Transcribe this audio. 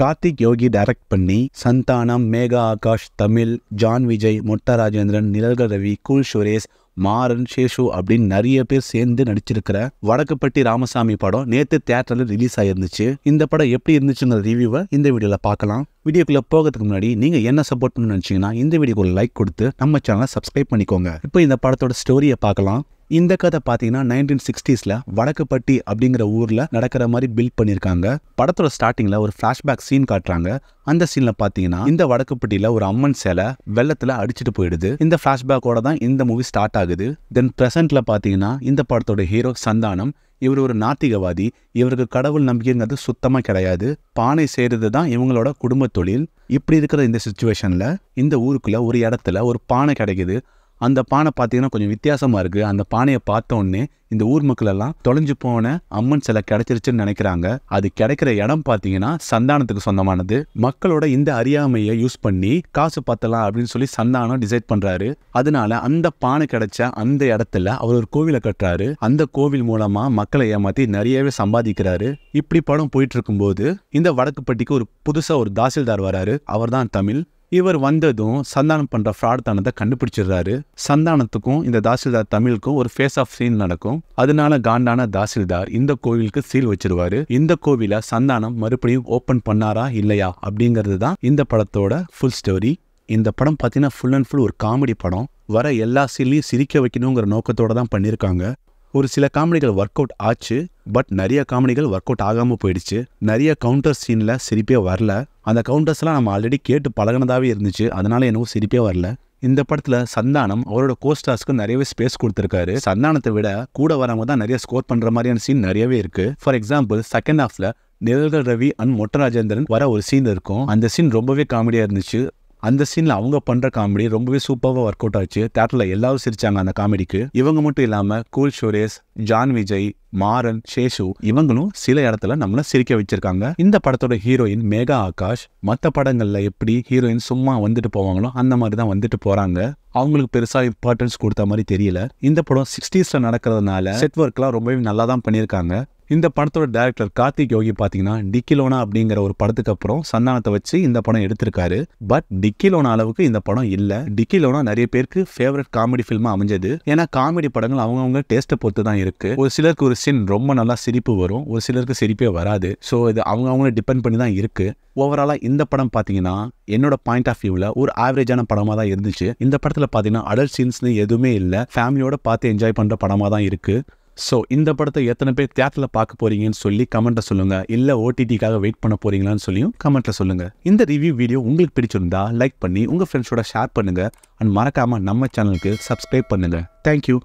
Karthik Yogi direct பண்ணி சந்தானம் மேகா ஆகாஷ் தமிழ் ஜான் விஜய் மொட்டா ராஜேந்திரன் நிழல்கள் ரவி கூல் சுரேஷ் மாறன் சேஷு அப்படின்னு நிறைய பேர் சேர்ந்து நடிச்சிருக்கிற வடக்குப்பட்டி ராமசாமி படம் நேற்று தேட்டரில் ரிலீஸ் ஆயிருந்துச்சு இந்த படம் எப்படி இருந்துச்சுங்கிற ரிவ்யூவை இந்த வீடியோவில் பார்க்கலாம் வீடியோக்குள்ள போகிறதுக்கு முன்னாடி நீங்கள் என்ன சப்போர்ட் பண்ணணும்னு நினச்சிங்கன்னா இந்த வீடியோக்கு லைக் கொடுத்து நம்ம சேனலை சப்ஸ்கிரைப் பண்ணிக்கோங்க இப்போ இந்த படத்தோட ஸ்டோரியை பார்க்கலாம் இந்த கதை பார்த்தீங்கன்னா நைன்டீன் சிக்ஸ்டீஸ்ல வடக்குப்பட்டி அப்படிங்கிற ஊரில் நடக்கிற மாதிரி பில்ட் பண்ணியிருக்காங்க படத்தோட ஸ்டார்டிங்ல ஒரு ஃப்ளாஷ்பேக் சீன் காட்டுறாங்க அந்த சீனில் பார்த்தீங்கன்னா இந்த வடக்குப்பட்டியில ஒரு அம்மன் சிலை வெள்ளத்துல அடிச்சுட்டு போயிடுது இந்த ஃப்ளாஷ்பேக்கோட தான் இந்த மூவி ஸ்டார்ட் ஆகுது தென் பிரசன்ட்ல பார்த்தீங்கன்னா இந்த படத்தோட ஹீரோ சந்தானம் இவர் ஒரு நாத்திகவாதி இவருக்கு கடவுள் நம்பிக்கைங்கிறது சுத்தமாக கிடையாது பானை செய்கிறது தான் இவங்களோட குடும்ப தொழில் இப்படி இருக்கிற இந்த சுச்சுவேஷனில் இந்த ஊருக்குள்ளே ஒரு இடத்துல ஒரு பானை கிடைக்குது அந்த பானை பார்த்தீங்கன்னா கொஞ்சம் வித்தியாசமாக இருக்குது அந்த பானையை பார்த்தோன்னே இந்த ஊர் மக்களெல்லாம் தொலைஞ்சு போன அம்மன் சிலை கிடைச்சிருச்சுன்னு நினைக்கிறாங்க அது கிடைக்கிற இடம் பார்த்தீங்கன்னா சந்தானத்துக்கு சொந்தமானது மக்களோட இந்த அறியாமையை யூஸ் பண்ணி காசு பார்த்தலாம் அப்படின்னு சொல்லி சந்தானம் டிசைட் பண்ணுறாரு அதனால அந்த பானை கிடைச்ச அந்த இடத்துல அவர் ஒரு கோவிலை கட்டுறாரு அந்த கோவில் மூலமாக மக்களை ஏமாற்றி நிறையவே சம்பாதிக்கிறாரு இப்படி படம் போயிட்டு இருக்கும்போது இந்த வடக்குப்பட்டிக்கு ஒரு புதுசாக ஒரு தாசில்தார் வராரு அவர் தான் தமிழ் இவர் வந்ததும் சந்தானம் பண்ணுற ஃப்ராட்தானத்தை கண்டுபிடிச்சிடுறாரு சந்தானத்துக்கும் இந்த தாசில்தார் தமிழுக்கும் ஒரு ஃபேஸ் ஆஃப் சீன் நடக்கும் அதனால காண்டான தாசில்தார் இந்த கோவிலுக்கு சீல் வச்சிருவாரு இந்த கோவில சந்தானம் மறுபடியும் ஓப்பன் பண்ணாரா இல்லையா அப்படிங்கிறது தான் இந்த படத்தோட ஃபுல் ஸ்டோரி இந்த படம் பார்த்தீங்கன்னா ஃபுல் அண்ட் ஃபுல் ஒரு காமெடி படம் வர எல்லா சீலையும் சிரிக்க வைக்கணுங்கிற நோக்கத்தோட தான் பண்ணியிருக்காங்க ஒரு சில காமெடிகள் ஒர்க் அவுட் ஆச்சு பட் நிறைய காமெடிகள் ஒர்க் அவுட் ஆகாமல் போயிடுச்சு நிறைய கவுண்டர் சீனில் சிரிப்பே வரல அந்த கவுண்டர்ஸ்லாம் நம்ம ஆல்ரெடி கேட்டு பழகினதாகவே இருந்துச்சு அதனால எனக்கும் சிரிப்பே வரல இந்த படத்தில் சந்தானம் அவரோட கோஸ்டாஸ்க்கு நிறையவே ஸ்பேஸ் கொடுத்துருக்காரு சந்தானத்தை விட கூட வரவங்க தான் நிறைய ஸ்கோர் பண்ணுற மாதிரியான சீன் நிறையவே இருக்குது ஃபார் எக்ஸாம்பிள் செகண்ட் ஹாஃபில் நிழல்கள் ரவி அண்ட் மொட்டராஜேந்திரன் வர ஒரு சீன் இருக்கும் அந்த சீன் ரொம்பவே காமெடியாக இருந்துச்சு அந்த சீனில் அவங்க பண்ணுற காமெடி ரொம்பவே சூப்பராக ஒர்க் அவுட் ஆச்சு தேட்டரில் எல்லாரும் சிரிச்சாங்க அந்த காமெடிக்கு இவங்க மட்டும் இல்லாமல் கூல் சுரேஷ் ஜான் விஜய் மாறன் சேஷு இவங்களும் சில இடத்துல நம்மள சிரிக்க வச்சிருக்காங்க இந்த படத்தோட ஹீரோயின் மேகா ஆகாஷ் மற்ற படங்கள்ல எப்படி ஹீரோயின் சும்மா வந்துட்டு போவாங்களோ அந்த மாதிரி தான் வந்துட்டு போறாங்க அவங்களுக்கு பெருசாக இம்பார்ட்டன்ஸ் கொடுத்த மாதிரி தெரியல இந்த படம் சிக்ஸ்டீஸில் நடக்கிறதுனால செட் ஒர்க்லாம் ரொம்பவே நல்லா தான் பண்ணியிருக்காங்க இந்த படத்தோட டேரக்டர் கார்த்திக் யோகி பார்த்தீங்கன்னா டிக்கிலோனா அப்படிங்கிற ஒரு படத்துக்கு அப்புறம் சந்தானத்தை வச்சு இந்த படம் எடுத்திருக்காரு பட் டிக்கிலோனா அளவுக்கு இந்த படம் இல்லை டிக்கிலோனா நிறைய பேருக்கு ஃபேவரட் காமெடி ஃபில்மாக அமைஞ்சது ஏன்னா காமெடி படங்கள் அவங்கவுங்க டேஸ்ட்டை பொறுத்து தான் இருக்கு ஒரு சிலருக்கு ஒரு சின் ரொம்ப நல்லா சிரிப்பு வரும் ஒரு சிலருக்கு சிரிப்பே வராது ஸோ இது அவங்கவுங்கள டிபெண்ட் பண்ணி தான் இருக்கு ஓவராலாக இந்த படம் பார்த்தீங்கன்னா என்னோட பாயிண்ட் ஆஃப் வியூவில் ஒரு ஆவரேஜான படமாக தான் இருந்துச்சு இந்த படத்தில் பார்த்தீங்கன்னா அடல்ட் சீன்ஸ்னு எதுவுமே இல்லை ஃபேமிலியோட பார்த்து என்ஜாய் பண்ணுற படமாக தான் இருக்குது ஸோ இந்த படத்தை எத்தனை பேர் தேட்டரில் பார்க்க போறீங்கன்னு சொல்லி கமெண்ட்டை சொல்லுங்க இல்லை ஓடிடிக்காக வெயிட் பண்ண போறீங்களான்னு சொல்லியும் கமெண்ட்டில் சொல்லுங்க இந்த ரிவ்யூ வீடியோ உங்களுக்கு பிடிச்சிருந்தா லைக் பண்ணி உங்கள் ஃப்ரெண்ட்ஸோட ஷேர் பண்ணுங்க அண்ட் மறக்காம நம்ம சேனலுக்கு சப்ஸ்கிரைப் பண்ணுங்க தேங்க்யூ